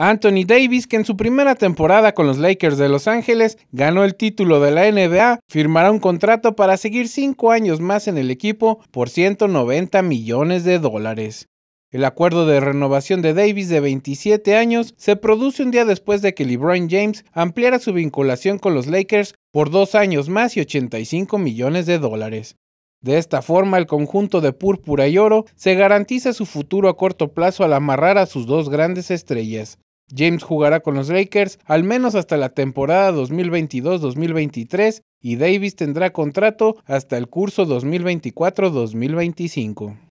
Anthony Davis, que en su primera temporada con los Lakers de Los Ángeles ganó el título de la NBA, firmará un contrato para seguir cinco años más en el equipo por 190 millones de dólares. El acuerdo de renovación de Davis de 27 años se produce un día después de que LeBron James ampliara su vinculación con los Lakers por dos años más y 85 millones de dólares. De esta forma, el conjunto de púrpura y oro se garantiza su futuro a corto plazo al amarrar a sus dos grandes estrellas. James jugará con los Lakers al menos hasta la temporada 2022-2023 y Davis tendrá contrato hasta el curso 2024-2025.